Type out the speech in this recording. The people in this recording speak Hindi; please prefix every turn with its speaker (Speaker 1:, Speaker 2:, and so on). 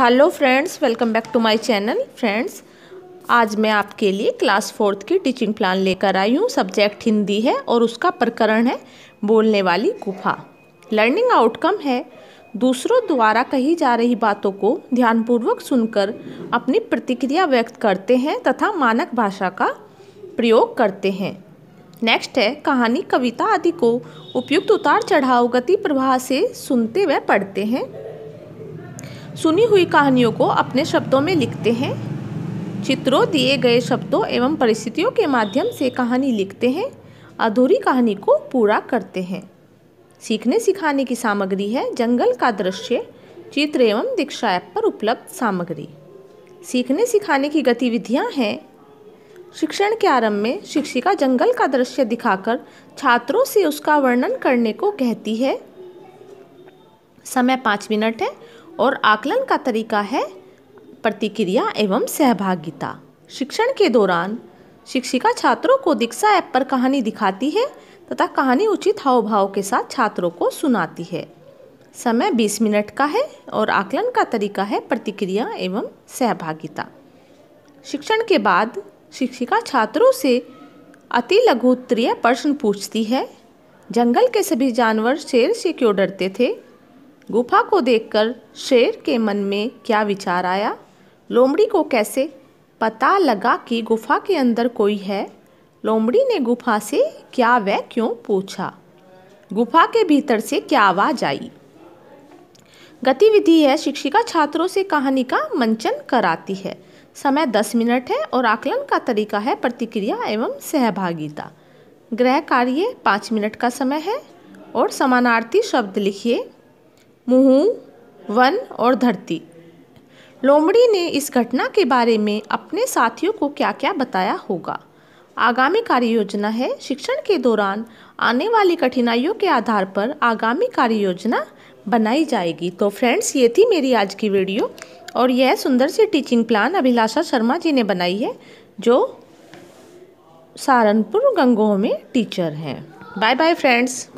Speaker 1: hello friends welcome back to my channel friends आज मैं आपके लिए क्लास फोर्थ की टीचिंग प्लान लेकर आई हूँ सब्जेक्ट हिंदी है और उसका प्रकरण है बोलने वाली गुफा लर्निंग आउटकम है दूसरों द्वारा कही जा रही बातों को ध्यानपूर्वक सुनकर अपनी प्रतिक्रिया व्यक्त करते हैं तथा मानक भाषा का प्रयोग करते हैं नेक्स्ट है कहानी कविता आदि को उपयुक्त उतार चढ़ाव गति प्रवाह से सुनते व पढ़ते हैं सुनी हुई कहानियों को अपने शब्दों में लिखते हैं चित्रों दिए गए शब्दों एवं परिस्थितियों के माध्यम से कहानी लिखते हैं अधूरी कहानी को पूरा करते हैं सीखने सिखाने की सामग्री है जंगल का दृश्य चित्र एवं दीक्षा ऐप पर उपलब्ध सामग्री सीखने सिखाने की गतिविधियां हैं शिक्षण के आरंभ में शिक्षिका जंगल का दृश्य दिखाकर छात्रों से उसका वर्णन करने को कहती है समय पाँच मिनट है और आकलन का तरीका है प्रतिक्रिया एवं सहभागिता शिक्षण के दौरान शिक्षिका छात्रों को दीक्षा ऐप पर कहानी दिखाती है तथा कहानी उचित हाव भाव के साथ छात्रों को सुनाती है समय 20 मिनट का है और आकलन का तरीका है प्रतिक्रिया एवं सहभागिता शिक्षण के बाद शिक्षिका छात्रों से अति लघुत्रीय प्रश्न पूछती है जंगल के सभी जानवर शेर से क्यों डरते थे गुफा को देखकर शेर के मन में क्या विचार आया लोमड़ी को कैसे पता लगा कि गुफा के अंदर कोई है लोमड़ी ने गुफा से क्या वह क्यों पूछा गुफा के भीतर से क्या आवाज़ आई गतिविधि है शिक्षिका छात्रों से कहानी का मंचन कराती है समय दस मिनट है और आकलन का तरीका है प्रतिक्रिया एवं सहभागिता गृह कार्य पाँच मिनट का समय है और समानार्थी शब्द लिखिए मुँह वन और धरती लोमड़ी ने इस घटना के बारे में अपने साथियों को क्या क्या बताया होगा आगामी कार्य योजना है शिक्षण के दौरान आने वाली कठिनाइयों के आधार पर आगामी कार्य योजना बनाई जाएगी तो फ्रेंड्स ये थी मेरी आज की वीडियो और यह सुंदर सी टीचिंग प्लान अभिलाषा शर्मा जी ने बनाई है जो सहारनपुर गंगोह में टीचर हैं बाय बाय फ्रेंड्स